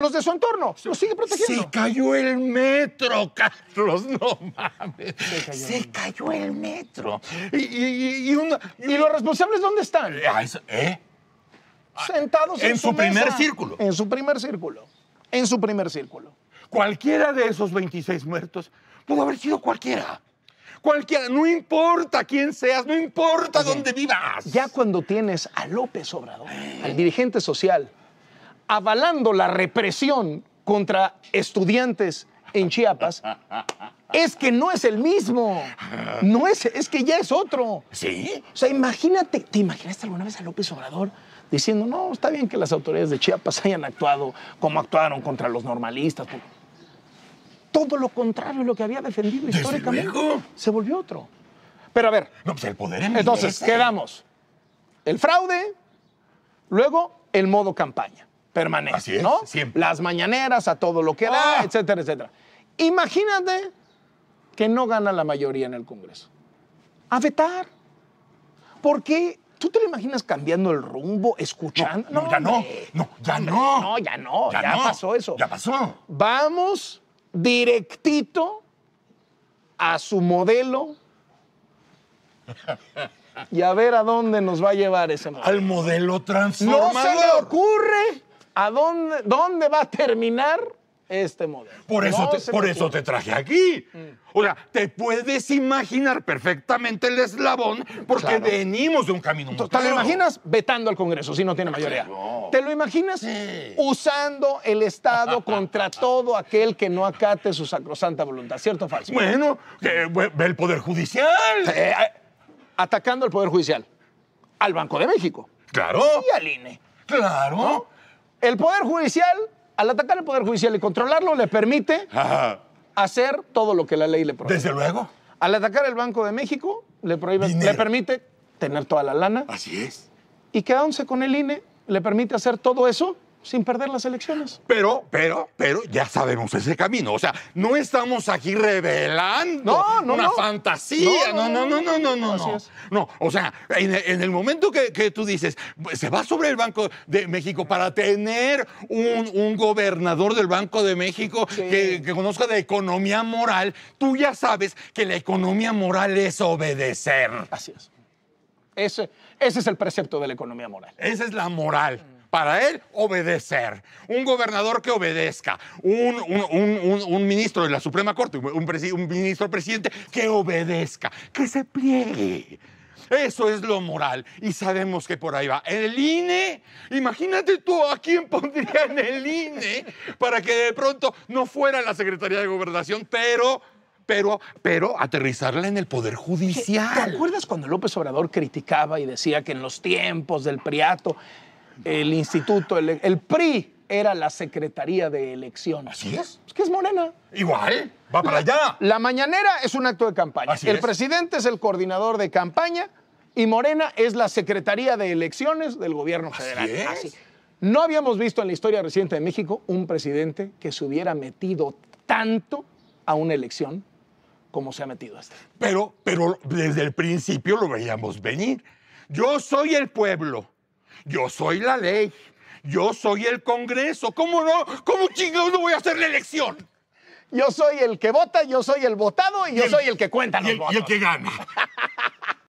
los de su entorno. Los sigue protegiendo. Se cayó el metro, Carlos. No mames. Se cayó, el metro. Y, y, y, ¿Y, los responsables dónde están? ¿Eh? ¿eh? Sentados en, su, primer círculo. En su primer círculo. En su primer círculo. Cualquiera de esos 26 muertos pudo haber sido cualquiera. Cualquiera, no importa quién seas, no importa dónde vivas. Ya cuando tienes a López Obrador, al dirigente social, avalando la represión contra estudiantes en Chiapas, es que no es el mismo. No es, es que ya es otro. ¿Sí? O sea, imagínate, ¿te imaginaste alguna vez a López Obrador diciendo, no, está bien que las autoridades de Chiapas hayan actuado como actuaron contra los normalistas? Todo lo contrario a lo que había defendido históricamente. Se volvió otro. Pero a ver. No, pues el poder Entonces, quedamos. El fraude, luego el modo campaña permanece, ¿no? Las mañaneras a todo lo que era, ah. etcétera, etcétera. Imagínate que no gana la mayoría en el Congreso. A vetar. Porque ¿Tú te lo imaginas cambiando el rumbo, escuchando? No, ya no. No, ya no. No, ya no. Ya, pasó eso. Ya pasó. Vamos directito a su modelo y a ver a dónde nos va a llevar ese modelo. Al modelo transformador. No se le ocurre ¿A dónde, dónde va a terminar este modelo. Por eso, te, por eso te traje aquí. Mm. O sea, te puedes imaginar perfectamente el eslabón porque venimos de un camino muy ¿Te lo imaginas vetando al Congreso si no tiene ah, mayoría? ¿Te lo imaginas usando el Estado contra todo aquel que no acate su sacrosanta voluntad? ¿Cierto o falso? Bueno, ve el Poder Judicial. Eh, atacando al Poder Judicial. Al Banco de México. Claro. Y al INE. Claro. El Poder Judicial, al atacar el Poder Judicial y controlarlo, le permite hacer todo lo que la ley le prohíbe. Desde luego. Al atacar el Banco de México, le, prohíbe, le permite tener toda la lana. Así es. Y quedándose con el INE, le permite hacer todo eso sin perder las elecciones. Pero, pero, pero ya sabemos ese camino. O sea, no estamos aquí revelando una fantasía. No, no, no, no, no, no. No, no o sea, en, el momento que, tú dices, se va sobre el Banco de México para tener un, gobernador del Banco de México que, conozca de economía moral, tú ya sabes que la economía moral es obedecer. Así es. Ese, ese es el precepto de la economía moral. Esa es la moral para él obedecer. Un gobernador que obedezca, un, ministro de la Suprema Corte, un, ministro presidente que obedezca, que se pliegue. Eso es lo moral y sabemos que por ahí va. El INE, imagínate tú a quién pondría en el INE para que de pronto no fuera la Secretaría de Gobernación, pero pero, pero aterrizarla en el Poder Judicial. ¿Te acuerdas cuando López Obrador criticaba y decía que en los tiempos del Priato el instituto, el, PRI era la Secretaría de Elecciones. Así es. que es morena. Igual, va para allá. La mañanera es un acto de campaña. el presidente es el coordinador de campaña y Morena es la Secretaría de Elecciones del gobierno federal. Así. No habíamos visto en la historia reciente de México un presidente que se hubiera metido tanto a una elección como se ha metido hasta Pero, pero desde el principio lo veíamos venir. Yo soy el pueblo yo soy la ley. Yo soy el Congreso. ¿Cómo no? ¿Cómo chingados no voy a hacer la elección? Yo soy el que vota, yo soy el votado y, yo soy el que cuenta los votos. Y el que gana.